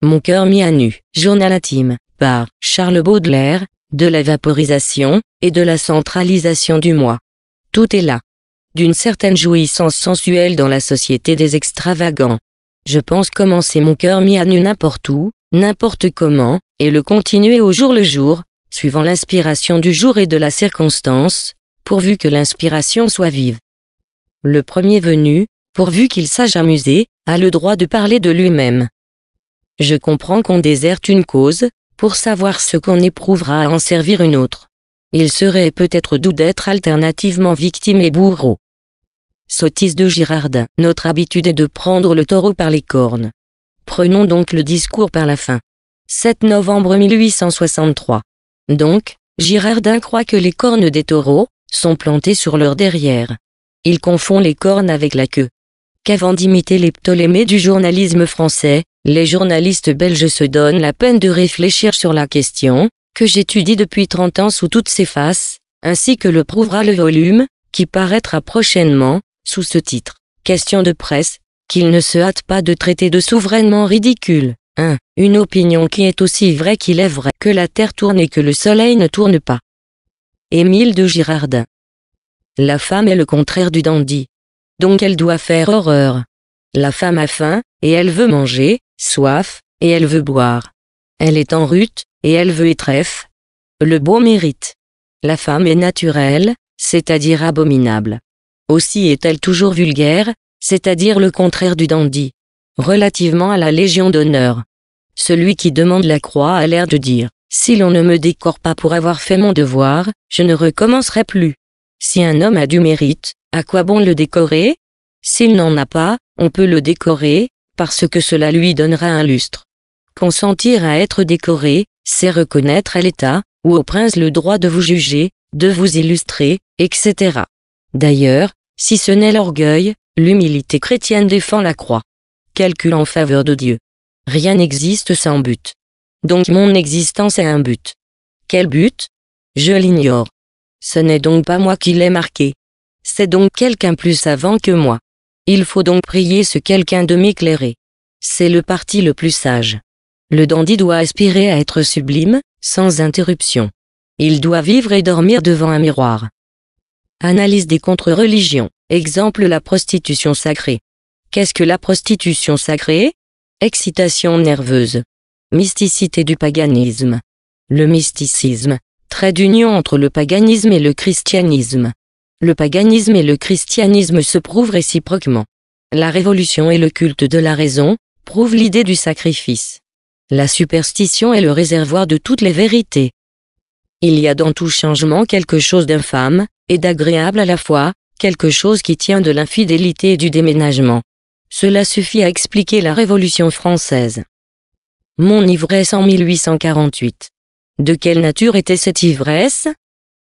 Mon cœur mis à nu. Journal intime. Par Charles Baudelaire. De la vaporisation et de la centralisation du moi. Tout est là. D'une certaine jouissance sensuelle dans la société des extravagants. Je pense commencer mon cœur mis à nu n'importe où, n'importe comment, et le continuer au jour le jour, suivant l'inspiration du jour et de la circonstance, pourvu que l'inspiration soit vive. Le premier venu, pourvu qu'il sache amuser, a le droit de parler de lui-même. Je comprends qu'on déserte une cause, pour savoir ce qu'on éprouvera à en servir une autre. Il serait peut-être doux d'être alternativement victime et bourreau. Sottise de Girardin. Notre habitude est de prendre le taureau par les cornes. Prenons donc le discours par la fin. 7 novembre 1863. Donc, Girardin croit que les cornes des taureaux sont plantées sur leur derrière. Il confond les cornes avec la queue qu'avant d'imiter les Ptolémées du journalisme français, les journalistes belges se donnent la peine de réfléchir sur la question, que j'étudie depuis 30 ans sous toutes ses faces, ainsi que le prouvera le volume, qui paraîtra prochainement, sous ce titre. Question de presse, qu'il ne se hâte pas de traiter de souverainement ridicule. 1. Une opinion qui est aussi vraie qu'il est vrai que la Terre tourne et que le Soleil ne tourne pas. Émile de Girardin. La femme est le contraire du dandy donc elle doit faire horreur. La femme a faim, et elle veut manger, soif, et elle veut boire. Elle est en rut, et elle veut étreffe. Le beau mérite. La femme est naturelle, c'est-à-dire abominable. Aussi est-elle toujours vulgaire, c'est-à-dire le contraire du dandy. Relativement à la Légion d'honneur. Celui qui demande la croix a l'air de dire, si l'on ne me décore pas pour avoir fait mon devoir, je ne recommencerai plus. Si un homme a du mérite, à quoi bon le décorer S'il n'en a pas, on peut le décorer, parce que cela lui donnera un lustre. Consentir à être décoré, c'est reconnaître à l'État, ou au prince le droit de vous juger, de vous illustrer, etc. D'ailleurs, si ce n'est l'orgueil, l'humilité chrétienne défend la croix. Calcul en faveur de Dieu. Rien n'existe sans but. Donc mon existence a un but. Quel but Je l'ignore. Ce n'est donc pas moi qui l'ai marqué. C'est donc quelqu'un plus savant que moi. Il faut donc prier ce quelqu'un de m'éclairer. C'est le parti le plus sage. Le dandy doit aspirer à être sublime, sans interruption. Il doit vivre et dormir devant un miroir. Analyse des contre-religions. Exemple la prostitution sacrée. Qu'est-ce que la prostitution sacrée Excitation nerveuse. Mysticité du paganisme. Le mysticisme, trait d'union entre le paganisme et le christianisme. Le paganisme et le christianisme se prouvent réciproquement. La révolution et le culte de la raison prouvent l'idée du sacrifice. La superstition est le réservoir de toutes les vérités. Il y a dans tout changement quelque chose d'infâme, et d'agréable à la fois, quelque chose qui tient de l'infidélité et du déménagement. Cela suffit à expliquer la Révolution française. Mon ivresse en 1848. De quelle nature était cette ivresse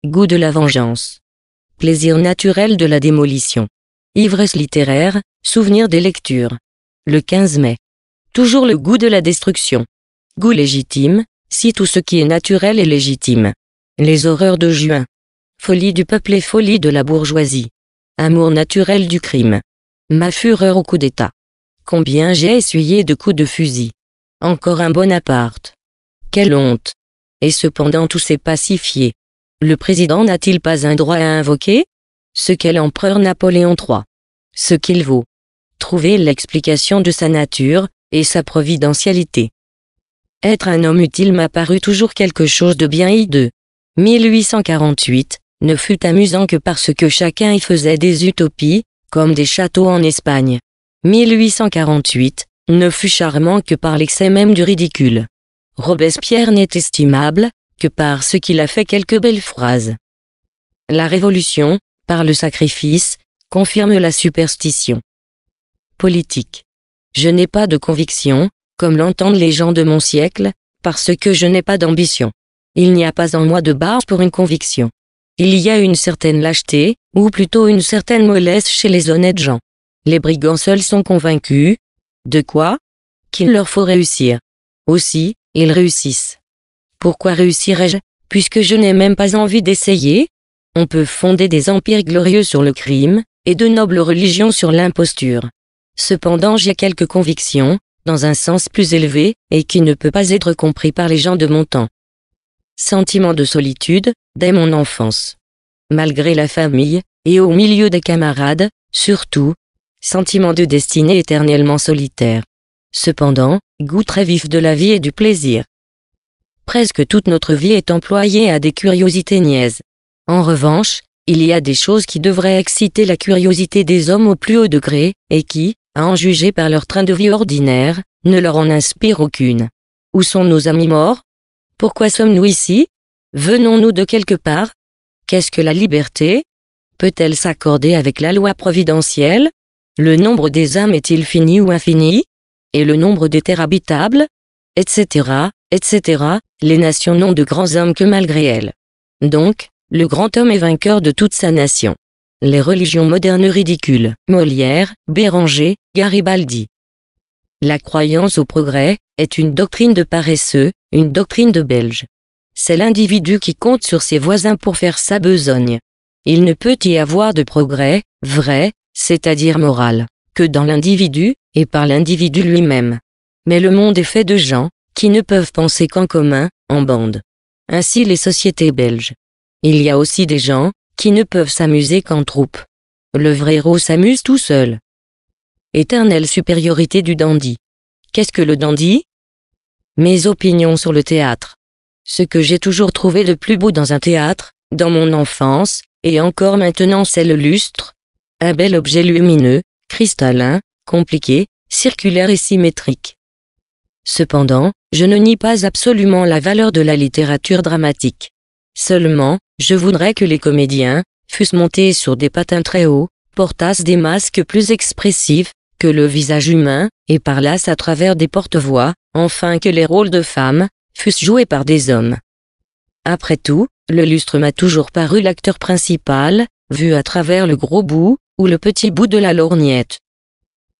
Goût de la vengeance plaisir naturel de la démolition. Ivresse littéraire, souvenir des lectures. Le 15 mai. Toujours le goût de la destruction. Goût légitime, si tout ce qui est naturel est légitime. Les horreurs de juin. Folie du peuple et folie de la bourgeoisie. Amour naturel du crime. Ma fureur au coup d'État. Combien j'ai essuyé de coups de fusil. Encore un Bonaparte. Quelle honte. Et cependant tout s'est pacifié. Le président n'a-t-il pas un droit à invoquer ce qu'est l'empereur Napoléon III Ce qu'il vaut. Trouver l'explication de sa nature et sa providentialité. Être un homme utile m'a paru toujours quelque chose de bien hideux. 1848 ne fut amusant que parce que chacun y faisait des utopies, comme des châteaux en Espagne. 1848 ne fut charmant que par l'excès même du ridicule. Robespierre n'est estimable, que par ce qu'il a fait quelques belles phrases. La révolution, par le sacrifice, confirme la superstition. Politique. Je n'ai pas de conviction, comme l'entendent les gens de mon siècle, parce que je n'ai pas d'ambition. Il n'y a pas en moi de barre pour une conviction. Il y a une certaine lâcheté, ou plutôt une certaine mollesse chez les honnêtes gens. Les brigands seuls sont convaincus. De quoi Qu'il leur faut réussir. Aussi, ils réussissent. Pourquoi réussirais-je, puisque je n'ai même pas envie d'essayer On peut fonder des empires glorieux sur le crime, et de nobles religions sur l'imposture. Cependant j'ai quelques convictions, dans un sens plus élevé, et qui ne peut pas être compris par les gens de mon temps. Sentiment de solitude, dès mon enfance. Malgré la famille, et au milieu des camarades, surtout, sentiment de destinée éternellement solitaire. Cependant, goût très vif de la vie et du plaisir. Presque toute notre vie est employée à des curiosités niaises. En revanche, il y a des choses qui devraient exciter la curiosité des hommes au plus haut degré, et qui, à en juger par leur train de vie ordinaire, ne leur en inspirent aucune. Où sont nos amis morts Pourquoi sommes-nous ici Venons-nous de quelque part Qu'est-ce que la liberté Peut-elle s'accorder avec la loi providentielle Le nombre des âmes est-il fini ou infini Et le nombre des terres habitables Etc etc., les nations n'ont de grands hommes que malgré elles. Donc, le grand homme est vainqueur de toute sa nation. Les religions modernes ridicules. Molière, Béranger, Garibaldi. La croyance au progrès est une doctrine de paresseux, une doctrine de Belge. C'est l'individu qui compte sur ses voisins pour faire sa besogne. Il ne peut y avoir de progrès, vrai, c'est-à-dire moral, que dans l'individu, et par l'individu lui-même. Mais le monde est fait de gens, qui ne peuvent penser qu'en commun, en bande. Ainsi les sociétés belges. Il y a aussi des gens, qui ne peuvent s'amuser qu'en troupe. Le vrai héros s'amuse tout seul. Éternelle supériorité du dandy. Qu'est-ce que le dandy Mes opinions sur le théâtre. Ce que j'ai toujours trouvé le plus beau dans un théâtre, dans mon enfance, et encore maintenant c'est le lustre. Un bel objet lumineux, cristallin, compliqué, circulaire et symétrique. Cependant, je ne nie pas absolument la valeur de la littérature dramatique. Seulement, je voudrais que les comédiens, fussent montés sur des patins très hauts, portassent des masques plus expressifs, que le visage humain, et parlassent à travers des porte-voix, enfin que les rôles de femmes, fussent joués par des hommes. Après tout, le lustre m'a toujours paru l'acteur principal, vu à travers le gros bout, ou le petit bout de la lorgnette.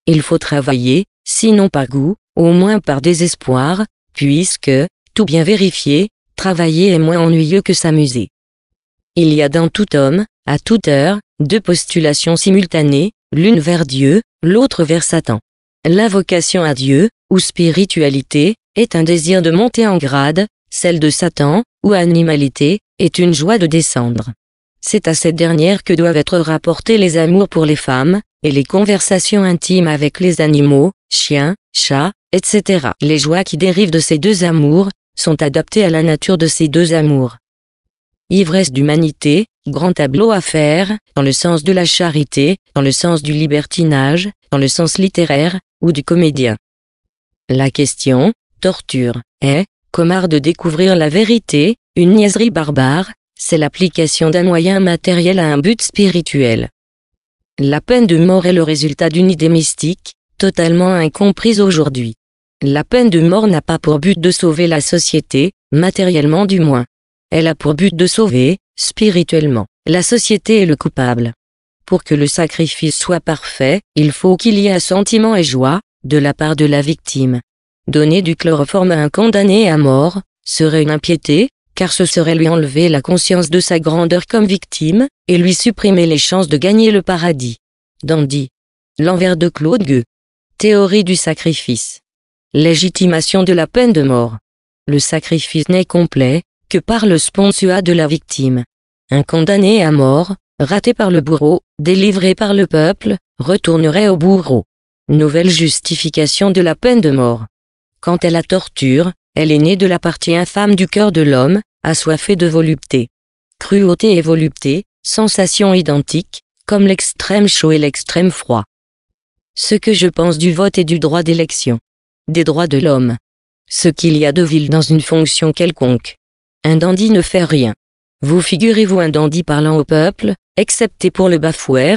Il faut travailler, sinon pas goût, au moins par désespoir, puisque, tout bien vérifié, travailler est moins ennuyeux que s'amuser. Il y a dans tout homme, à toute heure, deux postulations simultanées, l'une vers Dieu, l'autre vers Satan. L'invocation à Dieu, ou spiritualité, est un désir de monter en grade, celle de Satan, ou animalité, est une joie de descendre. C'est à cette dernière que doivent être rapportés les amours pour les femmes, et les conversations intimes avec les animaux, chiens, chats, etc. Les joies qui dérivent de ces deux amours, sont adaptées à la nature de ces deux amours. Ivresse d'humanité, grand tableau à faire, dans le sens de la charité, dans le sens du libertinage, dans le sens littéraire, ou du comédien. La question, torture, est, comme art de découvrir la vérité, une niaiserie barbare, c'est l'application d'un moyen matériel à un but spirituel. La peine de mort est le résultat d'une idée mystique, totalement incomprise aujourd'hui. La peine de mort n'a pas pour but de sauver la société, matériellement du moins. Elle a pour but de sauver, spirituellement, la société et le coupable. Pour que le sacrifice soit parfait, il faut qu'il y ait sentiment et joie, de la part de la victime. Donner du chloroforme à un condamné à mort, serait une impiété, car ce serait lui enlever la conscience de sa grandeur comme victime, et lui supprimer les chances de gagner le paradis. Dandy. L'envers de Claude Gueux. Théorie du sacrifice. Légitimation de la peine de mort. Le sacrifice n'est complet que par le sponsua de la victime. Un condamné à mort, raté par le bourreau, délivré par le peuple, retournerait au bourreau. Nouvelle justification de la peine de mort. Quant à la torture, elle est née de la partie infâme du cœur de l'homme, assoiffé de volupté. Cruauté et volupté, sensation identique comme l'extrême chaud et l'extrême froid. Ce que je pense du vote et du droit d'élection. Des droits de l'homme. Ce qu'il y a de vil dans une fonction quelconque. Un dandy ne fait rien. Vous figurez-vous un dandy parlant au peuple, excepté pour le bafouer.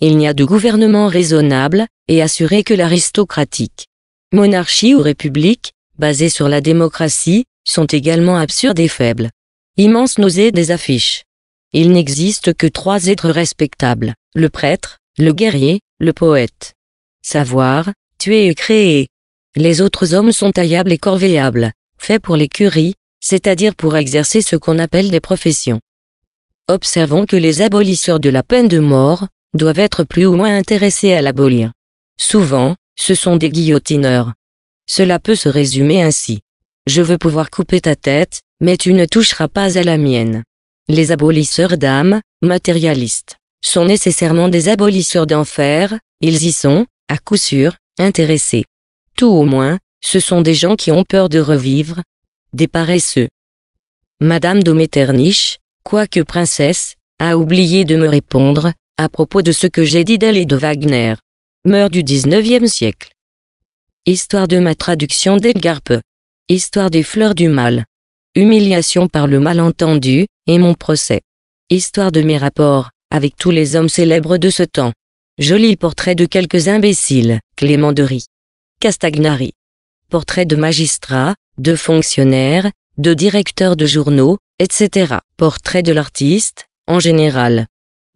Il n'y a de gouvernement raisonnable, et assuré que l'aristocratique. Monarchie ou république, basées sur la démocratie, sont également absurdes et faibles. Immense nausée des affiches. Il n'existe que trois êtres respectables, le prêtre, le guerrier, le poète. Savoir, tuer et créer. Les autres hommes sont taillables et corvéables, faits pour les curies, c'est-à-dire pour exercer ce qu'on appelle des professions. Observons que les abolisseurs de la peine de mort doivent être plus ou moins intéressés à l'abolir. Souvent, ce sont des guillotineurs, cela peut se résumer ainsi. Je veux pouvoir couper ta tête, mais tu ne toucheras pas à la mienne. Les abolisseurs d'âme, matérialistes, sont nécessairement des abolisseurs d'enfer, ils y sont, à coup sûr, intéressés. Tout au moins, ce sont des gens qui ont peur de revivre, des paresseux. Madame de Metternich, quoique princesse, a oublié de me répondre, à propos de ce que j'ai dit d'elle et de Wagner. Meurt du 19e siècle. Histoire de ma traduction d'Edgar Poe. Histoire des fleurs du mal. Humiliation par le malentendu, et mon procès. Histoire de mes rapports, avec tous les hommes célèbres de ce temps. Joli portrait de quelques imbéciles, Clément de Ries. Castagnari. Portrait de magistrats, de fonctionnaires, de directeurs de journaux, etc. Portrait de l'artiste, en général.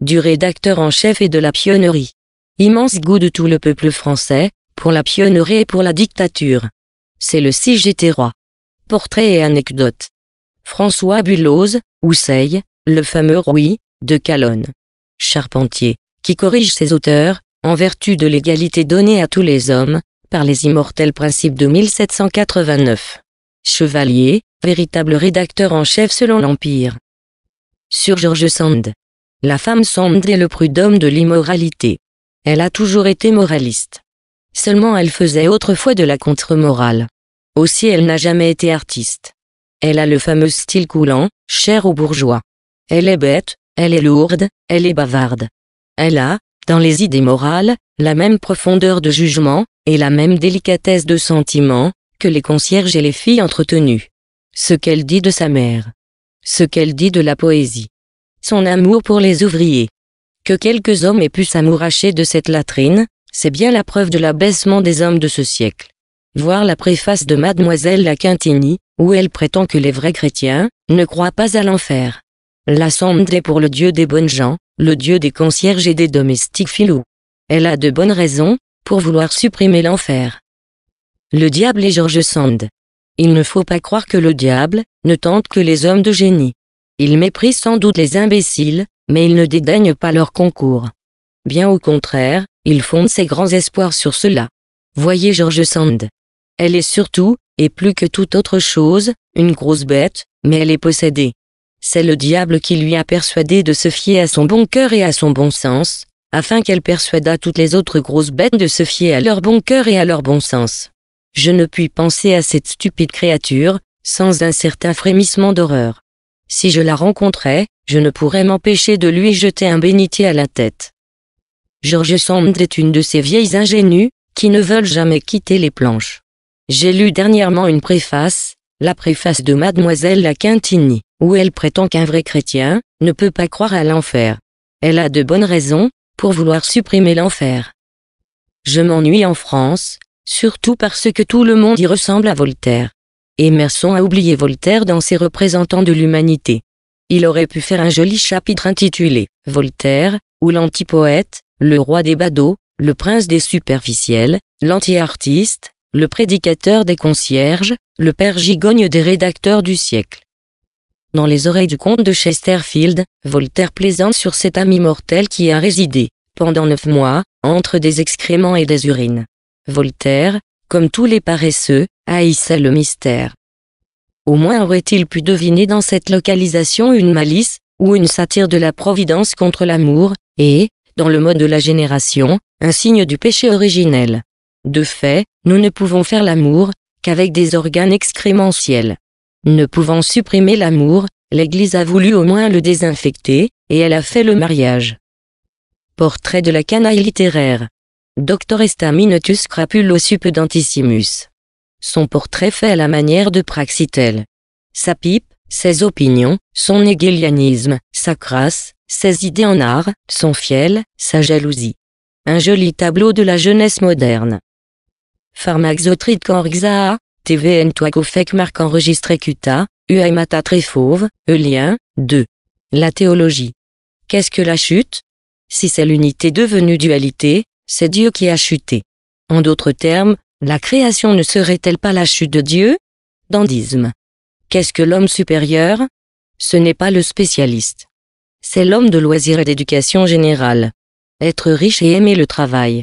Du rédacteur en chef et de la pionnerie. Immense goût de tout le peuple français, pour la pionnerie et pour la dictature. C'est le si j'étais roi. Portrait et anecdote. François Buloz, Sey, le fameux Rouy, de Calonne. Charpentier, qui corrige ses auteurs, en vertu de l'égalité donnée à tous les hommes, par les immortels principes de 1789. Chevalier, véritable rédacteur en chef selon l'Empire. Sur George Sand. La femme Sand est le prud'homme de l'immoralité. Elle a toujours été moraliste. Seulement elle faisait autrefois de la contre-morale. Aussi elle n'a jamais été artiste. Elle a le fameux style coulant, cher aux bourgeois. Elle est bête, elle est lourde, elle est bavarde. Elle a, dans les idées morales, la même profondeur de jugement, et la même délicatesse de sentiment, que les concierges et les filles entretenues. Ce qu'elle dit de sa mère. Ce qu'elle dit de la poésie. Son amour pour les ouvriers. Que quelques hommes aient pu s'amouracher de cette latrine, c'est bien la preuve de l'abaissement des hommes de ce siècle. Voir la préface de Mademoiselle La Quintini, où elle prétend que les vrais chrétiens ne croient pas à l'enfer. La Sande est pour le Dieu des bonnes gens, le Dieu des concierges et des domestiques filous. Elle a de bonnes raisons pour vouloir supprimer l'enfer. Le diable et George Sand. Il ne faut pas croire que le diable ne tente que les hommes de génie. Il méprise sans doute les imbéciles, mais il ne dédaigne pas leur concours. Bien au contraire, il fonde ses grands espoirs sur cela. Voyez George Sand. Elle est surtout, et plus que toute autre chose, une grosse bête, mais elle est possédée. C'est le diable qui lui a persuadé de se fier à son bon cœur et à son bon sens, afin qu'elle persuada toutes les autres grosses bêtes de se fier à leur bon cœur et à leur bon sens. Je ne puis penser à cette stupide créature, sans un certain frémissement d'horreur. Si je la rencontrais, je ne pourrais m'empêcher de lui jeter un bénitier à la tête. George Sand est une de ces vieilles ingénues, qui ne veulent jamais quitter les planches. J'ai lu dernièrement une préface, la préface de Mademoiselle La Quintini, où elle prétend qu'un vrai chrétien ne peut pas croire à l'enfer. Elle a de bonnes raisons pour vouloir supprimer l'enfer. Je m'ennuie en France, surtout parce que tout le monde y ressemble à Voltaire. Emerson a oublié Voltaire dans ses représentants de l'humanité. Il aurait pu faire un joli chapitre intitulé Voltaire, ou l'antipoète, le roi des badauds, le prince des superficiels, l'anti-artiste, le prédicateur des concierges, le père gigogne des rédacteurs du siècle. Dans les oreilles du comte de Chesterfield, Voltaire plaisante sur cet ami immortelle qui a résidé, pendant neuf mois, entre des excréments et des urines. Voltaire, comme tous les paresseux, haïssait le mystère. Au moins aurait-il pu deviner dans cette localisation une malice, ou une satire de la Providence contre l'amour, et, dans le mode de la génération, un signe du péché originel. De fait, nous ne pouvons faire l'amour qu'avec des organes excrémentiels. Ne pouvant supprimer l'amour, l'Église a voulu au moins le désinfecter, et elle a fait le mariage. Portrait de la canaille littéraire. Doctor ESTAMINOTUS crapulosus Son portrait fait à la manière de Praxitèle. Sa pipe, ses opinions, son hegelianisme, sa crasse, ses idées en art, son fiel, sa jalousie. Un joli tableau de la jeunesse moderne. Pharmaxotrite Kanrxa, TVN Toagofek marque enregistré Cuta, Uaimata Tréfauve, Eulien, 2. La théologie. Qu'est-ce que la chute Si c'est l'unité devenue dualité, c'est Dieu qui a chuté. En d'autres termes, la création ne serait-elle pas la chute de Dieu Dandisme. Qu'est-ce que l'homme supérieur Ce n'est pas le spécialiste. C'est l'homme de loisirs et d'éducation générale. Être riche et aimer le travail.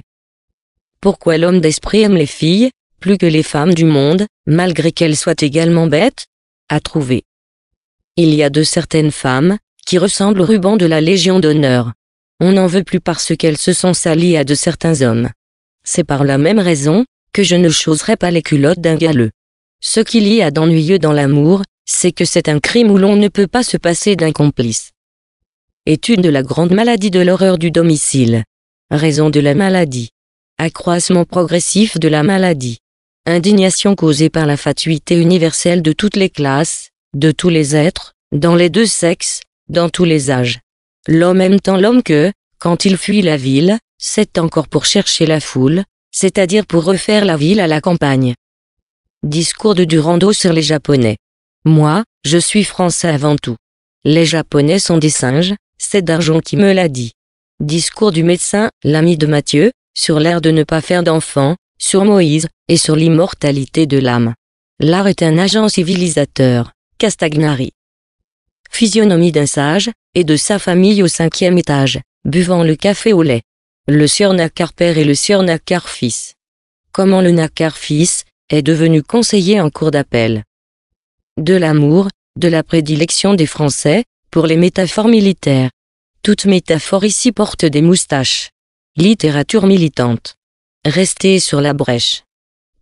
Pourquoi l'homme d'esprit aime les filles, plus que les femmes du monde, malgré qu'elles soient également bêtes À trouver. Il y a de certaines femmes, qui ressemblent au ruban de la Légion d'honneur. On n'en veut plus parce qu'elles se sont salies à de certains hommes. C'est par la même raison, que je ne choserai pas les culottes d'un galeux. Ce qu'il y a d'ennuyeux dans l'amour, c'est que c'est un crime où l'on ne peut pas se passer d'un complice. Est une de la grande maladie de l'horreur du domicile. Raison de la maladie. Accroissement progressif de la maladie. Indignation causée par la fatuité universelle de toutes les classes, de tous les êtres, dans les deux sexes, dans tous les âges. L'homme aime tant l'homme que, quand il fuit la ville, c'est encore pour chercher la foule, c'est-à-dire pour refaire la ville à la campagne. Discours de Durando sur les Japonais. Moi, je suis français avant tout. Les Japonais sont des singes, c'est d'argent qui me l'a dit. Discours du médecin, l'ami de Mathieu, sur l'air de ne pas faire d'enfants, sur Moïse, et sur l'immortalité de l'âme. L'art est un agent civilisateur, Castagnari. Physionomie d'un sage, et de sa famille au cinquième étage, buvant le café au lait. Le sieur Nakar père et le sieur Nakar fils. Comment le Nakar fils, est devenu conseiller en cours d'appel. De l'amour, de la prédilection des Français, pour les métaphores militaires. Toute métaphore ici porte des moustaches. Littérature militante. Rester sur la brèche.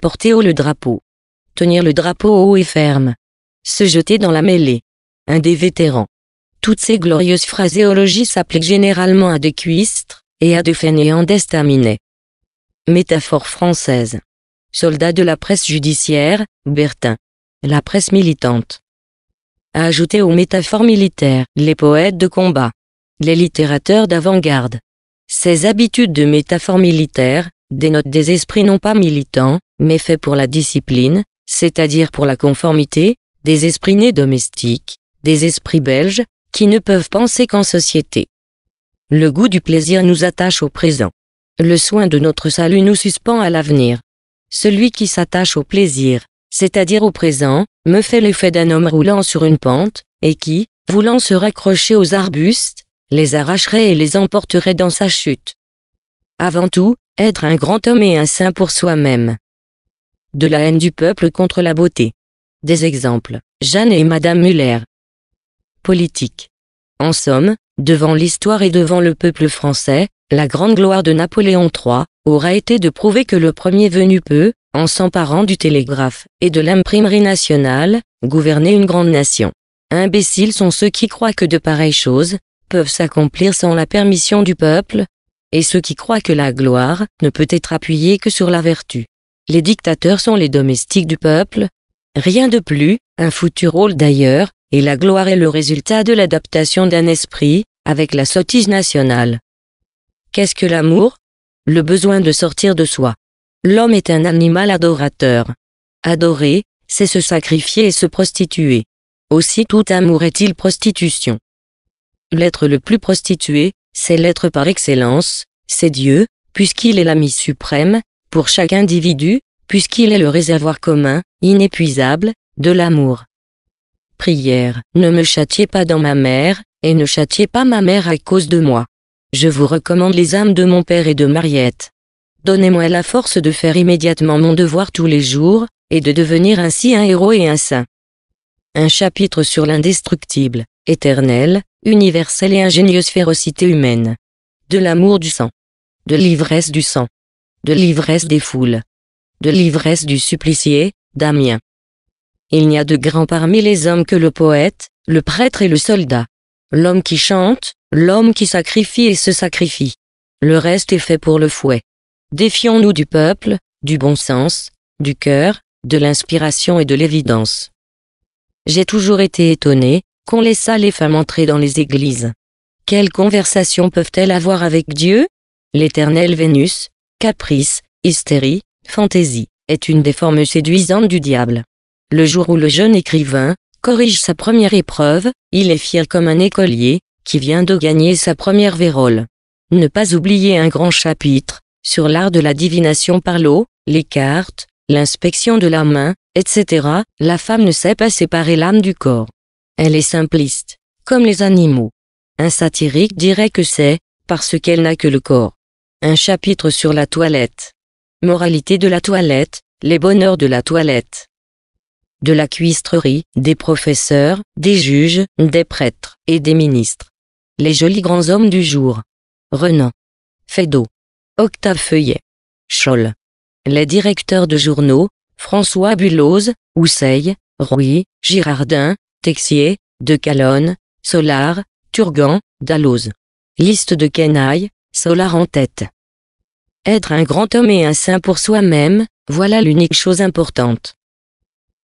Porter haut le drapeau. Tenir le drapeau haut et ferme. Se jeter dans la mêlée. Un des vétérans. Toutes ces glorieuses phraséologies s'appliquent généralement à des cuistres et à des fainéants destaminés. Métaphore française soldat de la presse judiciaire, Bertin. La presse militante. A ajouter aux métaphores militaires, les poètes de combat, les littérateurs d'avant-garde. Ces habitudes de métaphores militaires dénotent des esprits non pas militants, mais faits pour la discipline, c'est-à-dire pour la conformité, des esprits nés domestiques, des esprits belges, qui ne peuvent penser qu'en société. Le goût du plaisir nous attache au présent. Le soin de notre salut nous suspend à l'avenir. Celui qui s'attache au plaisir, c'est-à-dire au présent, me fait l'effet d'un homme roulant sur une pente, et qui, voulant se raccrocher aux arbustes, les arracherait et les emporterait dans sa chute. Avant tout, être un grand homme et un saint pour soi-même. De la haine du peuple contre la beauté. Des exemples. Jeanne et Madame Muller. Politique. En somme, devant l'histoire et devant le peuple français, la grande gloire de Napoléon III aura été de prouver que le premier venu peut, en s'emparant du télégraphe et de l'imprimerie nationale, gouverner une grande nation. Imbéciles sont ceux qui croient que de pareilles choses peuvent s'accomplir sans la permission du peuple, et ceux qui croient que la gloire ne peut être appuyée que sur la vertu. Les dictateurs sont les domestiques du peuple, rien de plus, un foutu rôle d'ailleurs, et la gloire est le résultat de l'adaptation d'un esprit, avec la sottise nationale. Qu'est-ce que l'amour Le besoin de sortir de soi. L'homme est un animal adorateur. Adorer, c'est se sacrifier et se prostituer. Aussi tout amour est-il prostitution. L'être le plus prostitué, c'est l'être par excellence, c'est Dieu, puisqu'il est l'ami suprême, pour chaque individu, puisqu'il est le réservoir commun, inépuisable, de l'amour. Prière, ne me châtiez pas dans ma mère, et ne châtiez pas ma mère à cause de moi. Je vous recommande les âmes de mon père et de Mariette. Donnez-moi la force de faire immédiatement mon devoir tous les jours, et de devenir ainsi un héros et un saint. Un chapitre sur l'indestructible, éternelle, universelle et ingénieuse férocité humaine. De l'amour du sang. De l'ivresse du sang. De l'ivresse des foules. De l'ivresse du supplicié, Damien. Il n'y a de grands parmi les hommes que le poète, le prêtre et le soldat. L'homme qui chante, l'homme qui sacrifie et se sacrifie. Le reste est fait pour le fouet. Défions-nous du peuple, du bon sens, du cœur, de l'inspiration et de l'évidence. J'ai toujours été étonné qu'on laissât les femmes entrer dans les églises. Quelles conversations peuvent-elles avoir avec Dieu L'éternelle Vénus, caprice, hystérie, fantaisie, est une des formes séduisantes du diable. Le jour où le jeune écrivain, corrige sa première épreuve, il est fier comme un écolier, qui vient de gagner sa première vérole. Ne pas oublier un grand chapitre, sur l'art de la divination par l'eau, les cartes, l'inspection de la main, etc., la femme ne sait pas séparer l'âme du corps. Elle est simpliste, comme les animaux. Un satirique dirait que c'est, parce qu'elle n'a que le corps. Un chapitre sur la toilette. Moralité de la toilette, les bonheurs de la toilette de la cuistrerie, des professeurs, des juges, des prêtres et des ministres. Les jolis grands hommes du jour. Renan. Feydeau. Octave Feuillet. Scholl. Les directeurs de journaux, François Buloz, Housseille, Rouy, Girardin, Texier, De Calonne, Solar, Turgan, Dalloz. Liste de Kenaille, Solar en tête. Être un grand homme et un saint pour soi-même, voilà l'unique chose importante.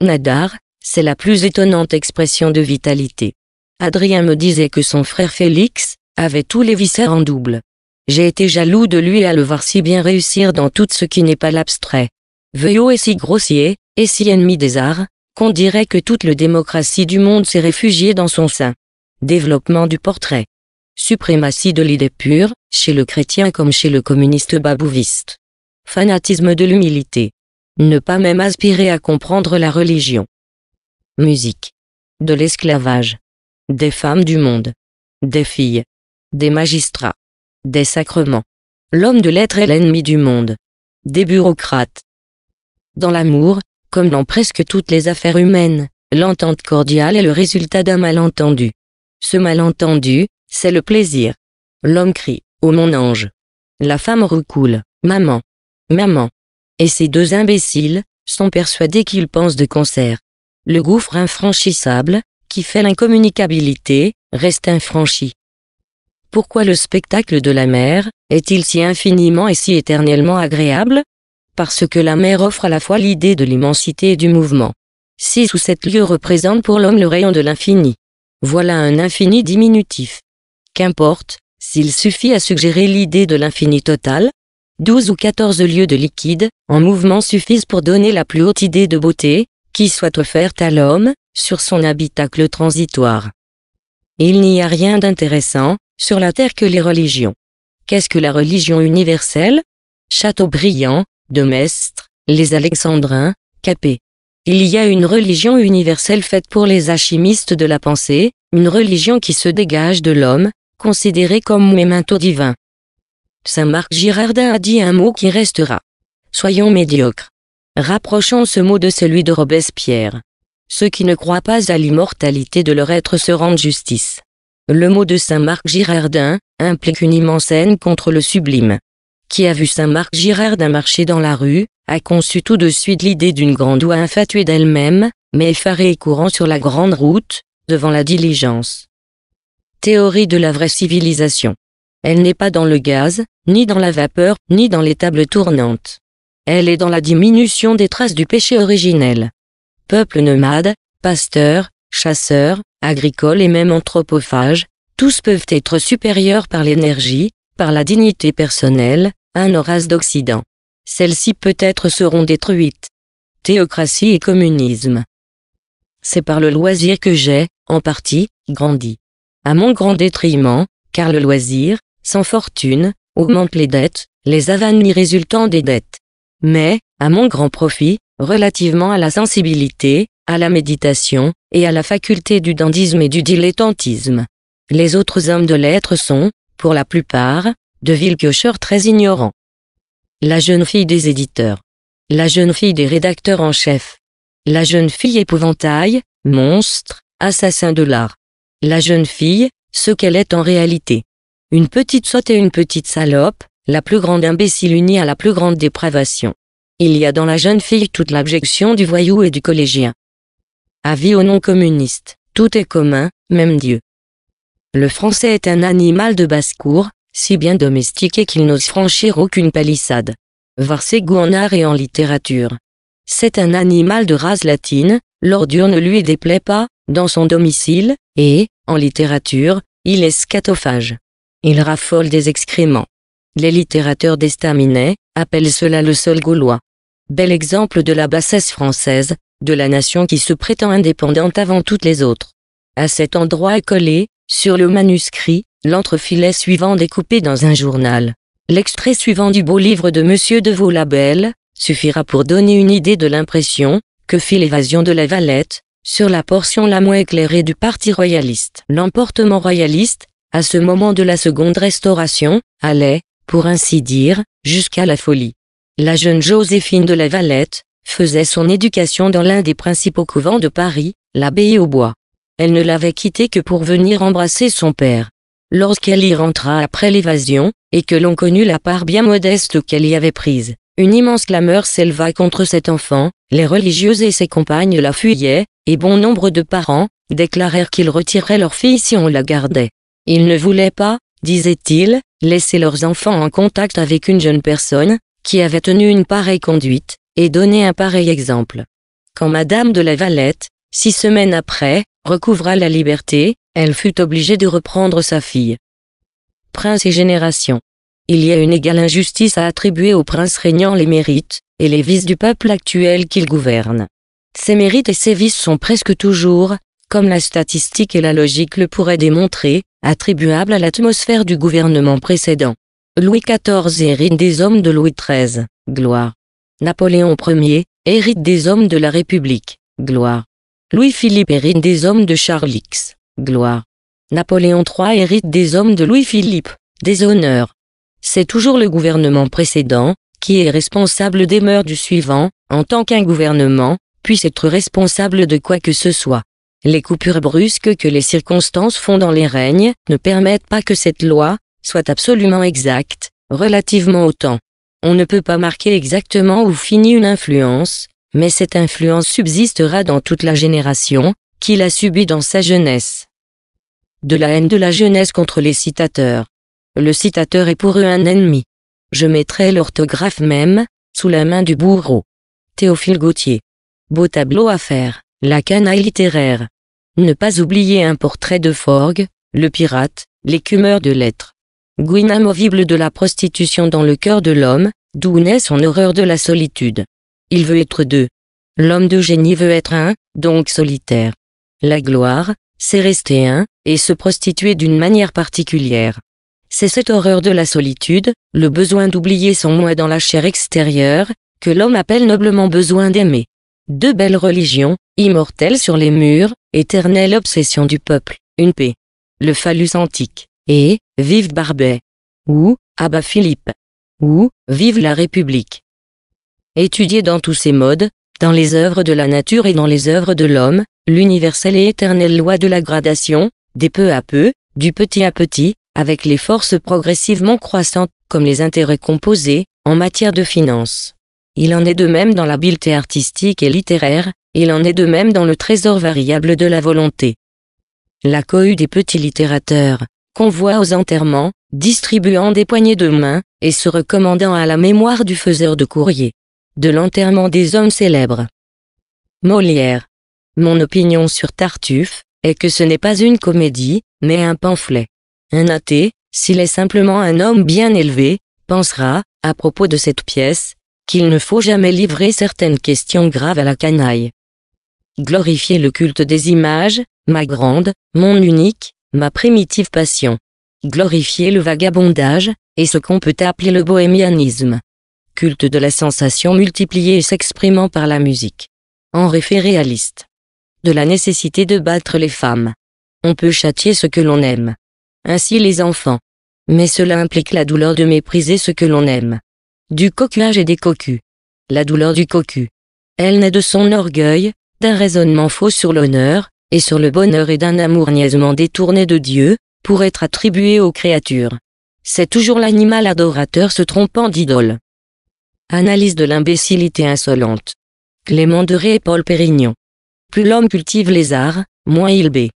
Nadar, c'est la plus étonnante expression de vitalité. Adrien me disait que son frère Félix, avait tous les viscères en double. J'ai été jaloux de lui à le voir si bien réussir dans tout ce qui n'est pas l'abstrait. Veuillot est si grossier, et si ennemi des arts, qu'on dirait que toute la démocratie du monde s'est réfugiée dans son sein. Développement du portrait. Suprématie de l'idée pure, chez le chrétien comme chez le communiste babouviste. Fanatisme de l'humilité ne pas même aspirer à comprendre la religion. Musique. De l'esclavage. Des femmes du monde. Des filles. Des magistrats. Des sacrements. L'homme de lettres est l'ennemi du monde. Des bureaucrates. Dans l'amour, comme dans presque toutes les affaires humaines, l'entente cordiale est le résultat d'un malentendu. Ce malentendu, c'est le plaisir. L'homme crie, ô oh mon ange. La femme recoule, maman. Maman et ces deux imbéciles, sont persuadés qu'ils pensent de concert. Le gouffre infranchissable, qui fait l'incommunicabilité, reste infranchi. Pourquoi le spectacle de la mer est-il si infiniment et si éternellement agréable Parce que la mer offre à la fois l'idée de l'immensité et du mouvement. Six ou sept lieux représentent pour l'homme le rayon de l'infini. Voilà un infini diminutif. Qu'importe, s'il suffit à suggérer l'idée de l'infini total, 12 ou 14 lieux de liquide, en mouvement suffisent pour donner la plus haute idée de beauté, qui soit offerte à l'homme, sur son habitacle transitoire. Il n'y a rien d'intéressant, sur la terre que les religions. Qu'est-ce que la religion universelle? Chateaubriand, de Mestre, les Alexandrins, Capet. Il y a une religion universelle faite pour les alchimistes de la pensée, une religion qui se dégage de l'homme, considérée comme mémento divin. Saint-Marc Girardin a dit un mot qui restera. Soyons médiocres. Rapprochons ce mot de celui de Robespierre. Ceux qui ne croient pas à l'immortalité de leur être se rendent justice. Le mot de Saint-Marc Girardin implique une immense haine contre le sublime. Qui a vu Saint-Marc Girardin marcher dans la rue, a conçu tout de suite l'idée d'une grande oie infatuée d'elle-même, mais effarée et courant sur la grande route, devant la diligence. Théorie de la vraie civilisation. Elle n'est pas dans le gaz, ni dans la vapeur, ni dans les tables tournantes. Elle est dans la diminution des traces du péché originel. Peuple nomade, pasteur, chasseur, agricole et même anthropophage, tous peuvent être supérieurs par l'énergie, par la dignité personnelle, à nos d'Occident. Celles-ci peut-être seront détruites. Théocratie et communisme. C'est par le loisir que j'ai, en partie, grandi. À mon grand détriment, car le loisir, sans fortune, augmente les dettes, les avanies résultant des dettes. Mais, à mon grand profit, relativement à la sensibilité, à la méditation, et à la faculté du dandisme et du dilettantisme. Les autres hommes de lettres sont, pour la plupart, de vils piocheurs très ignorants. La jeune fille des éditeurs. La jeune fille des rédacteurs en chef. La jeune fille épouvantail, monstre, assassin de l'art. La jeune fille, ce qu'elle est en réalité. Une petite sotte et une petite salope, la plus grande imbécile unie à la plus grande dépravation. Il y a dans la jeune fille toute l'abjection du voyou et du collégien. Avis aux non-communistes. Tout est commun, même Dieu. Le français est un animal de basse-cour, si bien domestiqué qu'il n'ose franchir aucune palissade. Voir ses goûts en art et en littérature. C'est un animal de race latine, l'ordure ne lui déplaît pas, dans son domicile, et, en littérature, il est scatophage. Il raffole des excréments. Les littérateurs d'Estaminet appellent cela le sol gaulois. Bel exemple de la bassesse française, de la nation qui se prétend indépendante avant toutes les autres. À cet endroit est collé, sur le manuscrit, l'entrefilet suivant découpé dans un journal. L'extrait suivant du beau livre de Monsieur de Vaulabelle suffira pour donner une idée de l'impression que fit l'évasion de la Valette sur la portion la moins éclairée du parti royaliste. L'emportement royaliste, à ce moment de la seconde restauration, allait, pour ainsi dire, jusqu'à la folie. La jeune Joséphine de la Valette, faisait son éducation dans l'un des principaux couvents de Paris, l'abbaye au bois. Elle ne l'avait quitté que pour venir embrasser son père. Lorsqu'elle y rentra après l'évasion, et que l'on connut la part bien modeste qu'elle y avait prise, une immense clameur s'éleva contre cet enfant, les religieuses et ses compagnes la fuyaient, et bon nombre de parents, déclarèrent qu'ils retireraient leur fille si on la gardait. Ils ne voulaient pas, disaient-ils, laisser leurs enfants en contact avec une jeune personne, qui avait tenu une pareille conduite, et donné un pareil exemple. Quand Madame de la Valette, six semaines après, recouvra la liberté, elle fut obligée de reprendre sa fille. Prince et génération. Il y a une égale injustice à attribuer aux princes régnant les mérites, et les vices du peuple actuel qu'ils gouvernent. Ces mérites et ces vices sont presque toujours, comme la statistique et la logique le pourraient démontrer, attribuable à l'atmosphère du gouvernement précédent. Louis XIV hérite des hommes de Louis XIII, gloire. Napoléon Ier, hérite des hommes de la République, gloire. Louis-Philippe hérite des hommes de Charles X, gloire. Napoléon III hérite des hommes de Louis-Philippe, des honneurs. C'est toujours le gouvernement précédent, qui est responsable des mœurs du suivant, en tant qu'un gouvernement, puisse être responsable de quoi que ce soit. Les coupures brusques que les circonstances font dans les règnes ne permettent pas que cette loi soit absolument exacte, relativement au temps. On ne peut pas marquer exactement où finit une influence, mais cette influence subsistera dans toute la génération, qui l'a subie dans sa jeunesse. De la haine de la jeunesse contre les citateurs. Le citateur est pour eux un ennemi. Je mettrai l'orthographe même, sous la main du bourreau. Théophile Gautier. Beau tableau à faire. La canaille littéraire. Ne pas oublier un portrait de Forgue, le pirate, l'écumeur de lettres. guinamovible de la prostitution dans le cœur de l'homme, d'où naît son horreur de la solitude. Il veut être deux. L'homme de génie veut être un, donc solitaire. La gloire, c'est rester un, et se prostituer d'une manière particulière. C'est cette horreur de la solitude, le besoin d'oublier son moi dans la chair extérieure, que l'homme appelle noblement besoin d'aimer. Deux belles religions, immortelles sur les murs, éternelle obsession du peuple, une paix. Le phallus antique. Et, vive Barbet. Ou, Abba Philippe. Ou, vive la République. Étudiez dans tous ces modes, dans les œuvres de la nature et dans les œuvres de l'homme, l'universelle et éternelle loi de la gradation, des peu à peu, du petit à petit, avec les forces progressivement croissantes, comme les intérêts composés, en matière de finances. Il en est de même dans l'habileté artistique et littéraire, il en est de même dans le trésor variable de la volonté. La cohue des petits littérateurs, voit aux enterrements, distribuant des poignées de main, et se recommandant à la mémoire du faiseur de courrier. De l'enterrement des hommes célèbres. Molière. Mon opinion sur Tartuffe est que ce n'est pas une comédie, mais un pamphlet. Un athée, s'il est simplement un homme bien élevé, pensera, à propos de cette pièce, qu'il ne faut jamais livrer certaines questions graves à la canaille. Glorifier le culte des images, ma grande, mon unique, ma primitive passion. Glorifier le vagabondage, et ce qu'on peut appeler le bohémianisme. Culte de la sensation multipliée et s'exprimant par la musique. En référé à De la nécessité de battre les femmes. On peut châtier ce que l'on aime. Ainsi les enfants. Mais cela implique la douleur de mépriser ce que l'on aime du cocuage et des cocus. La douleur du cocu. Elle naît de son orgueil, d'un raisonnement faux sur l'honneur, et sur le bonheur et d'un amour niaisement détourné de Dieu, pour être attribué aux créatures. C'est toujours l'animal adorateur se trompant d'idole. Analyse de l'imbécilité insolente. Clément de Ré et Paul Pérignon. Plus l'homme cultive les arts, moins il b.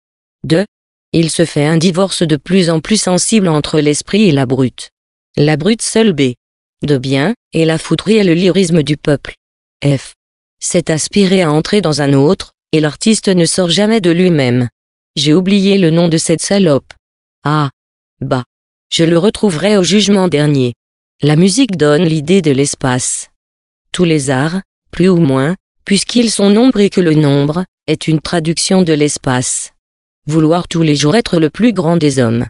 2. Il se fait un divorce de plus en plus sensible entre l'esprit et la brute. La brute seule baie de bien, et la fouterie et le lyrisme du peuple. F. C'est aspirer à entrer dans un autre, et l'artiste ne sort jamais de lui-même. J'ai oublié le nom de cette salope. Ah. Bah. Je le retrouverai au jugement dernier. La musique donne l'idée de l'espace. Tous les arts, plus ou moins, puisqu'ils sont nombreux et que le nombre, est une traduction de l'espace. Vouloir tous les jours être le plus grand des hommes.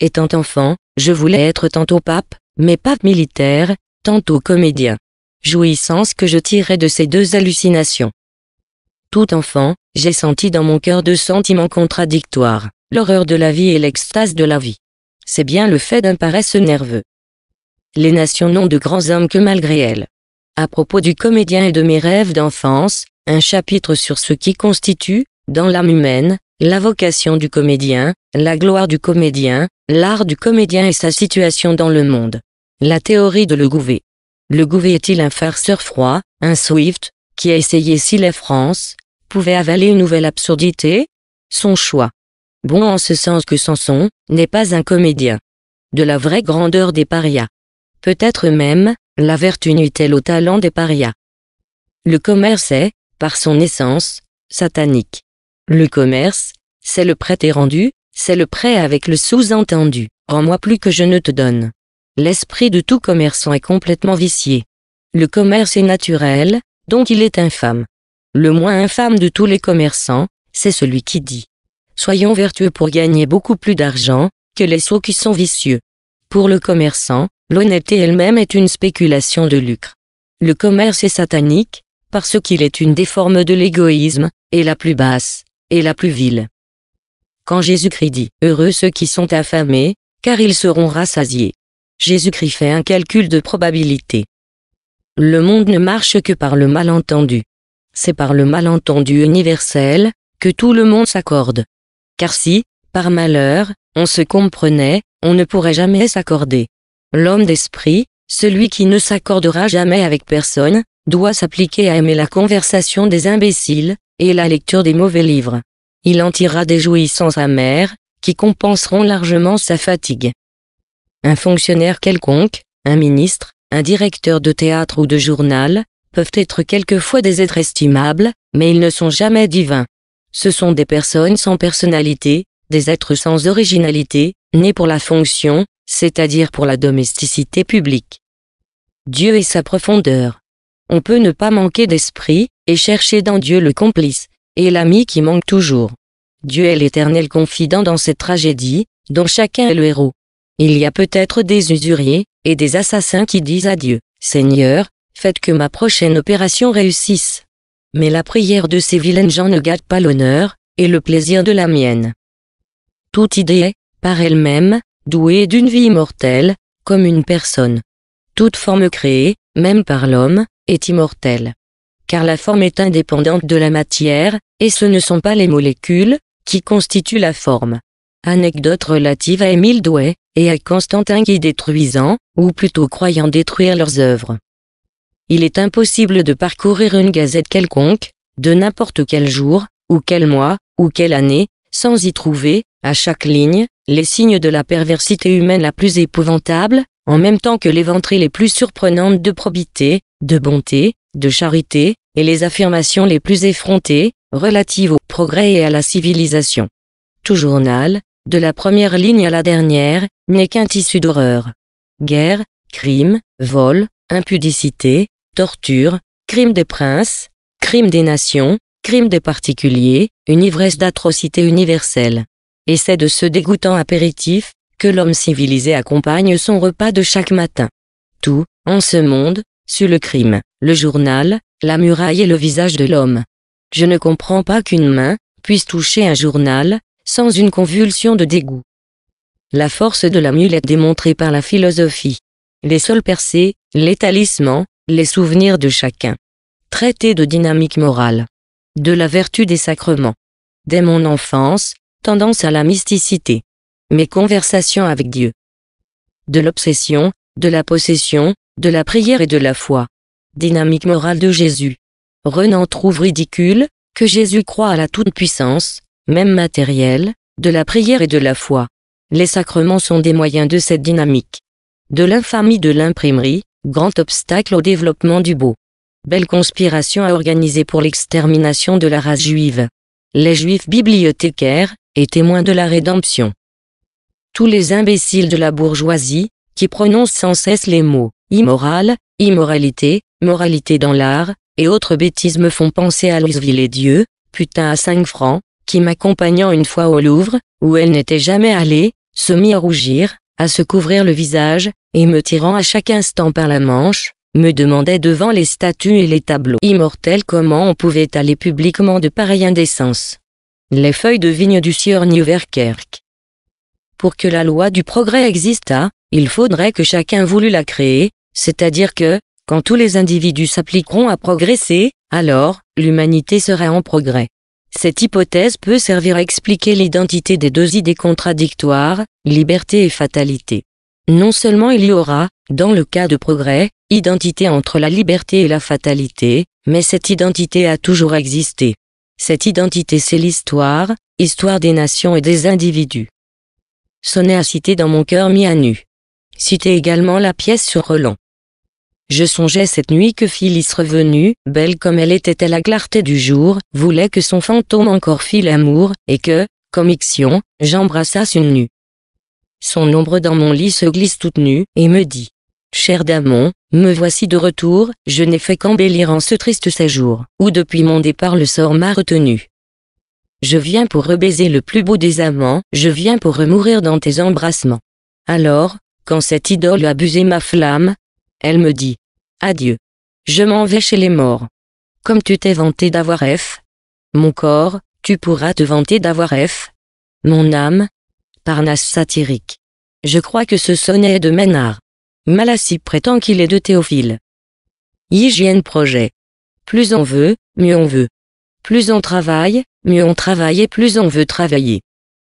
Étant enfant, je voulais être tantôt pape, mais pas militaire, tantôt comédien. Jouissance que je tirais de ces deux hallucinations. Tout enfant, j'ai senti dans mon cœur deux sentiments contradictoires, l'horreur de la vie et l'extase de la vie. C'est bien le fait d'un paresse nerveux. Les nations n'ont de grands hommes que malgré elles. À propos du comédien et de mes rêves d'enfance, un chapitre sur ce qui constitue, dans l'âme humaine, la vocation du comédien, la gloire du comédien, l'art du comédien et sa situation dans le monde. La théorie de Le Gouvet. Le Gouvet est-il un farceur froid, un Swift, qui a essayé si la France pouvait avaler une nouvelle absurdité Son choix. Bon en ce sens que Samson n'est pas un comédien. De la vraie grandeur des parias. Peut-être même, la vertu nuit-elle au talent des parias. Le commerce est, par son essence, satanique. Le commerce, c'est le prêt et rendu, c'est le prêt avec le sous-entendu. Rends-moi plus que je ne te donne. L'esprit de tout commerçant est complètement vicié. Le commerce est naturel, donc il est infâme. Le moins infâme de tous les commerçants, c'est celui qui dit. Soyons vertueux pour gagner beaucoup plus d'argent que les sots qui sont vicieux. Pour le commerçant, l'honnêteté elle-même est une spéculation de lucre. Le commerce est satanique, parce qu'il est une des formes de l'égoïsme, et la plus basse, et la plus vile. Quand Jésus-Christ dit, Heureux ceux qui sont affamés, car ils seront rassasiés. Jésus-Christ fait un calcul de probabilité. Le monde ne marche que par le malentendu. C'est par le malentendu universel que tout le monde s'accorde. Car si, par malheur, on se comprenait, on ne pourrait jamais s'accorder. L'homme d'esprit, celui qui ne s'accordera jamais avec personne, doit s'appliquer à aimer la conversation des imbéciles, et la lecture des mauvais livres. Il en tirera des jouissances amères, qui compenseront largement sa fatigue. Un fonctionnaire quelconque, un ministre, un directeur de théâtre ou de journal, peuvent être quelquefois des êtres estimables, mais ils ne sont jamais divins. Ce sont des personnes sans personnalité, des êtres sans originalité, nés pour la fonction, c'est-à-dire pour la domesticité publique. Dieu et sa profondeur. On peut ne pas manquer d'esprit, et chercher dans Dieu le complice, et l'ami qui manque toujours. Dieu est l'éternel confident dans cette tragédie, dont chacun est le héros. Il y a peut-être des usuriers, et des assassins qui disent à Dieu, Seigneur, faites que ma prochaine opération réussisse. Mais la prière de ces vilaines gens ne gâte pas l'honneur, et le plaisir de la mienne. Toute idée est, par elle-même, douée d'une vie immortelle, comme une personne. Toute forme créée, même par l'homme, est immortelle. Car la forme est indépendante de la matière, et ce ne sont pas les molécules, qui constituent la forme. Anecdote relative à Émile Douai, et à Constantin qui détruisant, ou plutôt croyant détruire leurs œuvres. Il est impossible de parcourir une gazette quelconque, de n'importe quel jour, ou quel mois, ou quelle année, sans y trouver, à chaque ligne, les signes de la perversité humaine la plus épouvantable, en même temps que les les plus surprenantes de probité, de bonté, de charité, et les affirmations les plus effrontées, relatives au progrès et à la civilisation. Tout journal, de la première ligne à la dernière, n'est qu'un tissu d'horreur. Guerre, crime, vol, impudicité, torture, crime des princes, crime des nations, crime des particuliers, une ivresse d'atrocité universelle. Et c'est de ce dégoûtant apéritif que l'homme civilisé accompagne son repas de chaque matin. Tout, en ce monde, sur le crime, le journal, la muraille et le visage de l'homme. Je ne comprends pas qu'une main puisse toucher un journal, sans une convulsion de dégoût. La force de la mule est démontrée par la philosophie. Les sols percés, les talismans, les souvenirs de chacun. Traité de dynamique morale. De la vertu des sacrements. Dès mon enfance, tendance à la mysticité. Mes conversations avec Dieu. De l'obsession, de la possession, de la prière et de la foi. Dynamique morale de Jésus. Renan trouve ridicule que Jésus croit à la toute-puissance, même matériel, de la prière et de la foi. Les sacrements sont des moyens de cette dynamique. De l'infamie de l'imprimerie, grand obstacle au développement du beau. Belle conspiration à organiser pour l'extermination de la race juive. Les juifs bibliothécaires, et témoins de la rédemption. Tous les imbéciles de la bourgeoisie, qui prononcent sans cesse les mots immoral, immoralité, moralité dans l'art, et autres bêtises me font penser à Louisville et Dieu, putain à 5 francs, qui m'accompagnant une fois au Louvre, où elle n'était jamais allée, se mit à rougir, à se couvrir le visage, et me tirant à chaque instant par la manche, me demandait devant les statues et les tableaux immortels comment on pouvait aller publiquement de pareille indécence. Les feuilles de vigne du sieur Nieuwerkerk. Pour que la loi du progrès existât, il faudrait que chacun voulût la créer, c'est-à-dire que, quand tous les individus s'appliqueront à progresser, alors, l'humanité sera en progrès. Cette hypothèse peut servir à expliquer l'identité des deux idées contradictoires, liberté et fatalité. Non seulement il y aura, dans le cas de progrès, identité entre la liberté et la fatalité, mais cette identité a toujours existé. Cette identité c'est l'histoire, histoire des nations et des individus. Sonnet à citer dans mon cœur mis à nu. Citez également la pièce sur Roland. Je songeais cette nuit que Phyllis revenue, belle comme elle était à la clarté du jour, voulait que son fantôme encore fît l'amour, et que, comme ixion, j'embrassasse une nue. Son ombre dans mon lit se glisse toute nue, et me dit. Cher Damon, me voici de retour, je n'ai fait qu'embellir en ce triste séjour, où depuis mon départ le sort m'a retenu. Je viens pour rebaiser le plus beau des amants, je viens pour remourir dans tes embrassements. Alors, quand cette idole abusait ma flamme, elle me dit, Adieu. Je m'en vais chez les morts. Comme tu t'es vanté d'avoir F. Mon corps, tu pourras te vanter d'avoir F. Mon âme. Parnasse satirique. Je crois que ce sonnet est de Ménard. Malassi prétend qu'il est de Théophile. Hygiène projet. Plus on veut, mieux on veut. Plus on travaille, mieux on travaille et plus on veut travailler.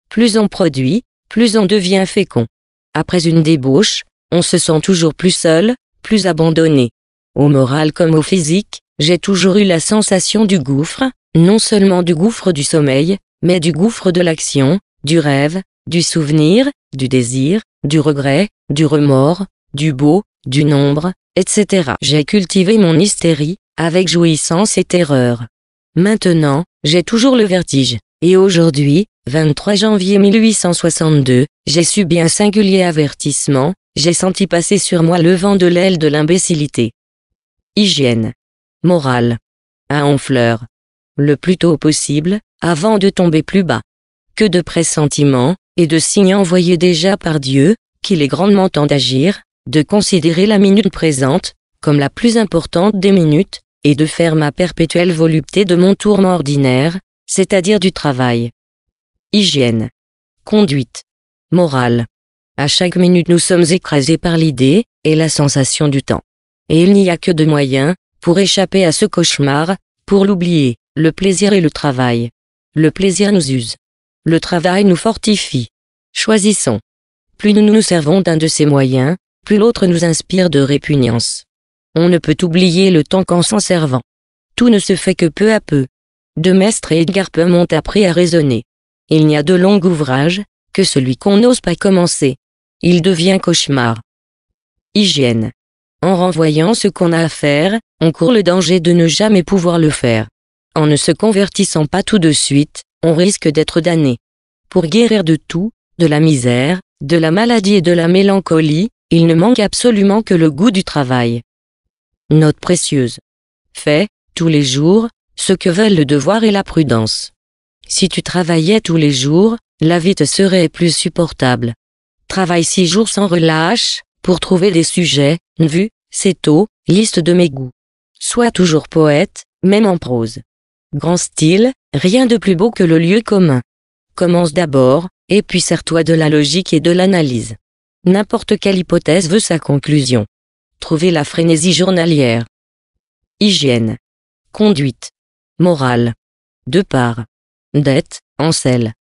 Plus on produit, plus on devient fécond. Après une débauche, on se sent toujours plus seul, plus abandonné. Au moral comme au physique, j'ai toujours eu la sensation du gouffre, non seulement du gouffre du sommeil, mais du gouffre de l'action, du rêve, du souvenir, du désir, du regret, du remords, du beau, du nombre, etc. J'ai cultivé mon hystérie, avec jouissance et terreur. Maintenant, j'ai toujours le vertige. Et aujourd'hui, 23 janvier 1862, j'ai subi un singulier avertissement, j'ai senti passer sur moi le vent de l'aile de l'imbécilité hygiène, morale, à Honfleur, le plus tôt possible, avant de tomber plus bas. Que de pressentiments, et de signes envoyés déjà par Dieu, qu'il est grandement temps d'agir, de considérer la minute présente, comme la plus importante des minutes, et de faire ma perpétuelle volupté de mon tourment ordinaire, c'est-à-dire du travail. Hygiène. Conduite. Morale. À chaque minute nous sommes écrasés par l'idée, et la sensation du temps et il n'y a que deux moyens, pour échapper à ce cauchemar, pour l'oublier, le plaisir et le travail. Le plaisir nous use. Le travail nous fortifie. Choisissons. Plus nous nous servons d'un de ces moyens, plus l'autre nous inspire de répugnance. On ne peut oublier le temps qu'en s'en servant. Tout ne se fait que peu à peu. De Mestre et Edgar Poe ont appris à raisonner. Il n'y a de long ouvrage, que celui qu'on n'ose pas commencer. Il devient cauchemar. Hygiène. En renvoyant ce qu'on a à faire, on court le danger de ne jamais pouvoir le faire. En ne se convertissant pas tout de suite, on risque d'être damné. Pour guérir de tout, de la misère, de la maladie et de la mélancolie, il ne manque absolument que le goût du travail. Note précieuse. Fais, tous les jours, ce que veulent le devoir et la prudence. Si tu travaillais tous les jours, la vie te serait plus supportable. Travaille six jours sans relâche, pour trouver des sujets, c'est tôt, liste de mes goûts. Sois toujours poète, même en prose. Grand style, rien de plus beau que le lieu commun. Commence d'abord, et puis sers-toi de la logique et de l'analyse. N'importe quelle hypothèse veut sa conclusion. Trouver la frénésie journalière. Hygiène. Conduite. Morale. De part. Dette, selle.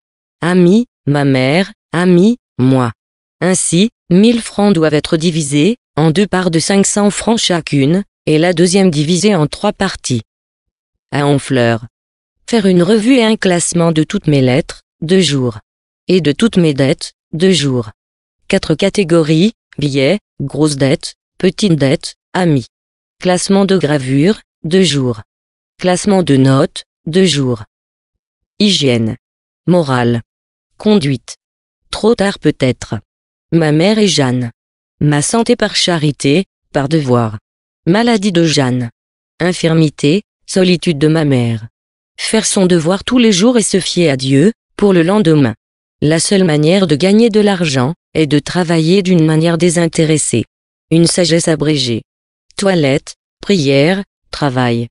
Ami, ma mère, ami, moi. Ainsi, 1000 francs doivent être divisés en deux parts de 500 francs chacune, et la deuxième divisée en trois parties. À Honfleur. Faire une revue et un classement de toutes mes lettres, deux jours. Et de toutes mes dettes, deux jours. Quatre catégories, billets, grosses dettes, petites dettes, amis. Classement de gravure, deux jours. Classement de notes, deux jours. Hygiène. Morale. Conduite. Trop tard peut-être. Ma mère et Jeanne. Ma santé par charité, par devoir. Maladie de Jeanne. Infirmité, solitude de ma mère. Faire son devoir tous les jours et se fier à Dieu, pour le lendemain. La seule manière de gagner de l'argent, est de travailler d'une manière désintéressée. Une sagesse abrégée. Toilette, prière, travail.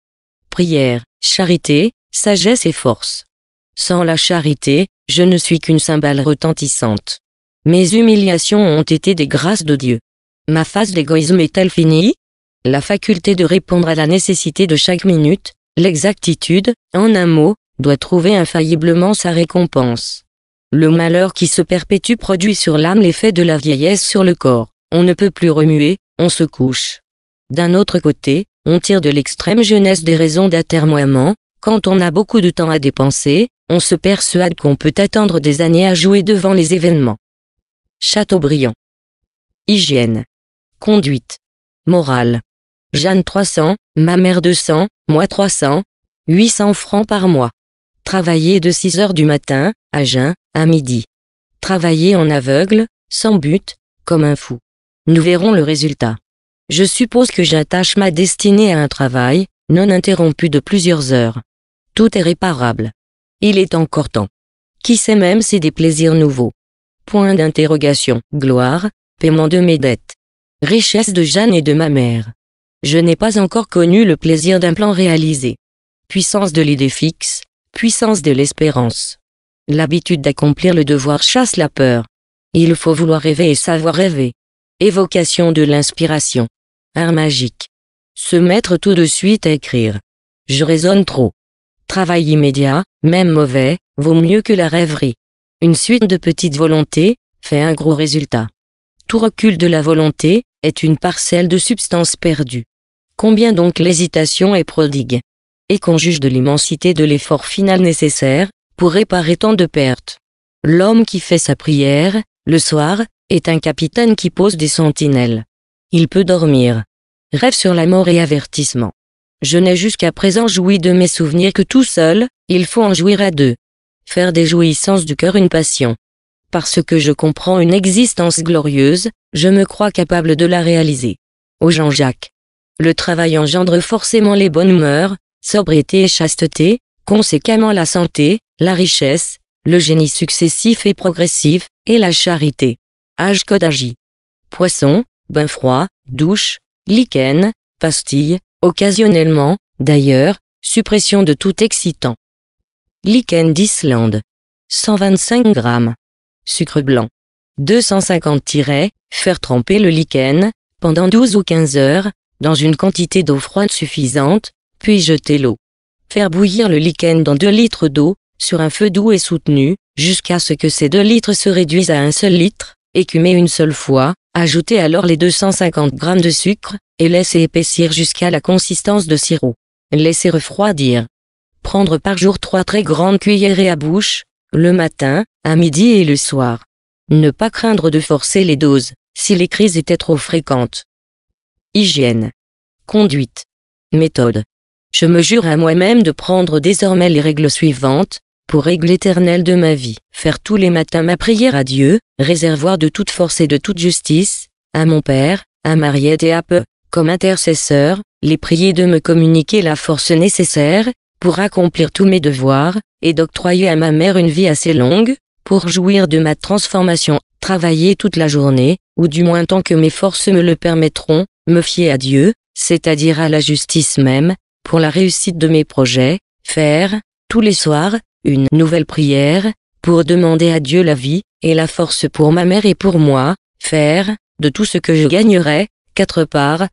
Prière, charité, sagesse et force. Sans la charité, je ne suis qu'une cymbale retentissante. Mes humiliations ont été des grâces de Dieu. Ma phase d'égoïsme est-elle finie La faculté de répondre à la nécessité de chaque minute, l'exactitude, en un mot, doit trouver infailliblement sa récompense. Le malheur qui se perpétue produit sur l'âme l'effet de la vieillesse sur le corps. On ne peut plus remuer, on se couche. D'un autre côté, on tire de l'extrême jeunesse des raisons d'atermoiement, quand on a beaucoup de temps à dépenser, on se persuade qu'on peut attendre des années à jouer devant les événements. Chateaubriand. Hygiène. Conduite. Morale. Jeanne 300, ma mère 200, moi 300, 800 francs par mois. Travailler de 6 heures du matin, à jeun, à midi. Travailler en aveugle, sans but, comme un fou. Nous verrons le résultat. Je suppose que j'attache ma destinée à un travail, non interrompu de plusieurs heures. Tout est réparable. Il est encore temps. Qui sait même si des plaisirs nouveaux Point d'interrogation. Gloire, paiement de mes dettes. Richesse de Jeanne et de ma mère. Je n'ai pas encore connu le plaisir d'un plan réalisé. Puissance de l'idée fixe, puissance de l'espérance. L'habitude d'accomplir le devoir chasse la peur. Il faut vouloir rêver et savoir rêver. Évocation de l'inspiration. Art magique. Se mettre tout de suite à écrire. Je raisonne trop. Travail immédiat, même mauvais, vaut mieux que la rêverie. Une suite de petites volontés fait un gros résultat. Tout recul de la volonté est une parcelle de substance perdue. Combien donc l'hésitation est prodigue Et qu'on juge de l'immensité de l'effort final nécessaire pour réparer tant de pertes. L'homme qui fait sa prière, le soir, est un capitaine qui pose des sentinelles. Il peut dormir. Rêve sur la mort et avertissement. Je n'ai jusqu'à présent joui de mes souvenirs que tout seul, il faut en jouir à deux faire des jouissances du cœur une passion. Parce que je comprends une existence glorieuse, je me crois capable de la réaliser. Au Jean-Jacques. Le travail engendre forcément les bonnes humeurs, sobriété et chasteté, conséquemment la santé, la richesse, le génie successif et progressif, et la charité. Âge codagi. Poisson, bain froid, douche, lichen, Pastille. occasionnellement, d'ailleurs, suppression de tout excitant. Lichen d'Islande. 125 g. Sucre blanc. 250- Faire tremper le lichen, pendant 12 ou 15 heures, dans une quantité d'eau froide suffisante, puis jeter l'eau. Faire bouillir le lichen dans 2 litres d'eau, sur un feu doux et soutenu, jusqu'à ce que ces 2 litres se réduisent à un seul litre, écumer une seule fois, ajouter alors les 250 g de sucre, et laisser épaissir jusqu'à la consistance de sirop. Laissez refroidir. Prendre par jour trois très grandes cuillerées à bouche, le matin, à midi et le soir. Ne pas craindre de forcer les doses, si les crises étaient trop fréquentes. Hygiène. Conduite. Méthode. Je me jure à moi-même de prendre désormais les règles suivantes, pour règle éternelle de ma vie. Faire tous les matins ma prière à Dieu, réservoir de toute force et de toute justice, à mon Père, à Mariette et à peu, comme intercesseur, les prier de me communiquer la force nécessaire, pour accomplir tous mes devoirs, et d'octroyer à ma mère une vie assez longue, pour jouir de ma transformation, travailler toute la journée, ou du moins tant que mes forces me le permettront, me fier à Dieu, c'est-à-dire à la justice même, pour la réussite de mes projets, faire, tous les soirs, une nouvelle prière, pour demander à Dieu la vie, et la force pour ma mère et pour moi, faire, de tout ce que je gagnerai, quatre parts,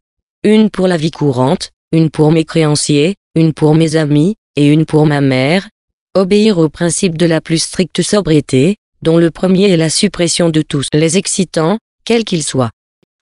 une pour la vie courante, une pour mes créanciers, une pour mes amis, et une pour ma mère, obéir au principe de la plus stricte sobriété, dont le premier est la suppression de tous les excitants, quels qu'ils soient.